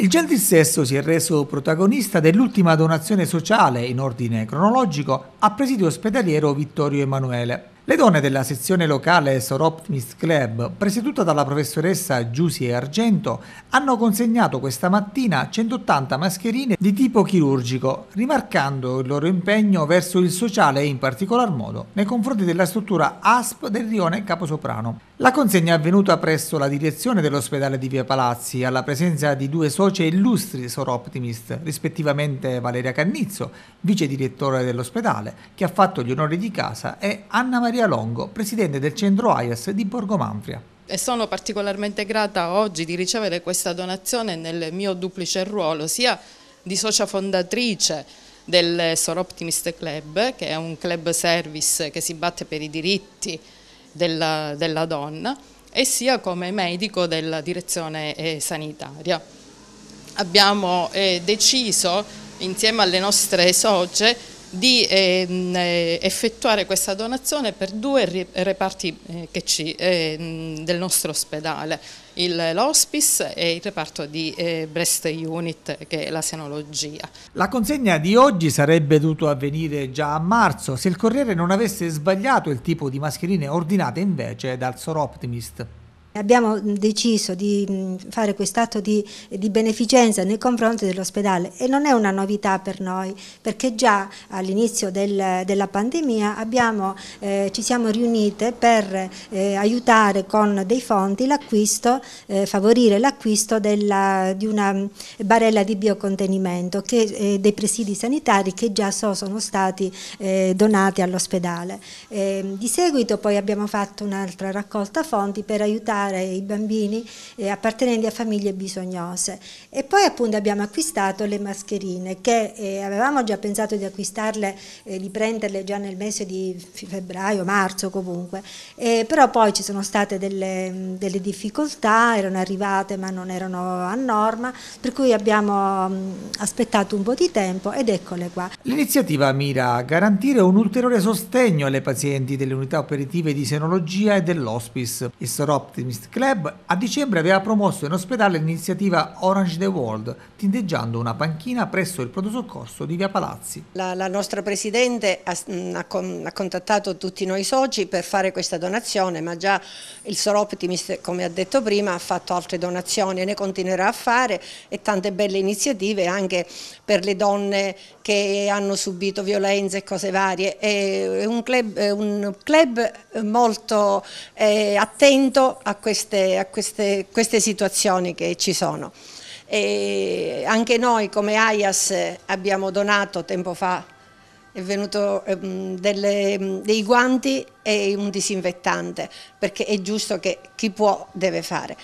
Il gel dissesto si è reso protagonista dell'ultima donazione sociale in ordine cronologico a presidio ospedaliero Vittorio Emanuele. Le donne della sezione locale Soroptimist Club, presieduta dalla professoressa Giusie Argento, hanno consegnato questa mattina 180 mascherine di tipo chirurgico, rimarcando il loro impegno verso il sociale e in particolar modo nei confronti della struttura ASP del rione Caposoprano. La consegna è avvenuta presso la direzione dell'ospedale di Via Palazzi, alla presenza di due socie illustri Soroptimist, rispettivamente Valeria Cannizzo, vice direttore dell'ospedale, che ha fatto gli onori di casa, e Anna Maria Maria Longo, presidente del centro AIAS di Borgo Manfria e sono particolarmente grata oggi di ricevere questa donazione nel mio duplice ruolo, sia di socia fondatrice del Sor Optimist Club, che è un club service che si batte per i diritti della, della donna, e sia come medico della direzione eh, sanitaria. Abbiamo eh, deciso, insieme alle nostre socie, di ehm, eh, effettuare questa donazione per due reparti eh, ci, ehm, del nostro ospedale, l'hospice e il reparto di eh, breast unit che è la senologia. La consegna di oggi sarebbe dovuto avvenire già a marzo se il Corriere non avesse sbagliato il tipo di mascherine ordinate invece dal Soroptimist. Abbiamo deciso di fare quest'atto di, di, beneficenza nei confronti dell'ospedale e non è una novità per noi perché già all'inizio del, della pandemia abbiamo, eh, ci siamo riunite per eh, aiutare con dei fondi l'acquisto, eh, favorire l'acquisto di una barella di biocontenimento che, eh, dei presidi sanitari che già so sono stati eh, donati all'ospedale. Ehm, di seguito poi abbiamo fatto un'altra raccolta fondi per aiutare aiutare i bambini eh, appartenenti a famiglie bisognose. E poi appunto abbiamo acquistato le mascherine che eh, avevamo già pensato di acquistarle, eh, di prenderle già nel mese di febbraio, marzo comunque, eh, però poi ci sono state delle, delle, difficoltà, erano arrivate ma non erano a norma, per cui abbiamo mh, aspettato un po' di tempo ed eccole qua. L'iniziativa mira a garantire un ulteriore sostegno alle pazienti delle unità operative di senologia e dell'hospice e Soroptim Optimist Club, a dicembre aveva promosso in ospedale l'iniziativa Orange the World, tindeggiando una panchina presso il pronto soccorso di Via Palazzi. La, la nostra Presidente ha, mm, ha, con, ha, contattato tutti noi soci per fare questa donazione, ma già il Sor Optimist, come ha detto prima, ha fatto altre donazioni e ne continuerà a fare e tante belle iniziative anche per le donne che hanno subito violenze e cose varie. È un club, un club molto eh, attento a queste, a queste, queste situazioni che ci sono. E anche noi come AIAS abbiamo donato tempo fa è venuto um, delle, dei guanti e un disinfettante perché è giusto che chi può deve fare.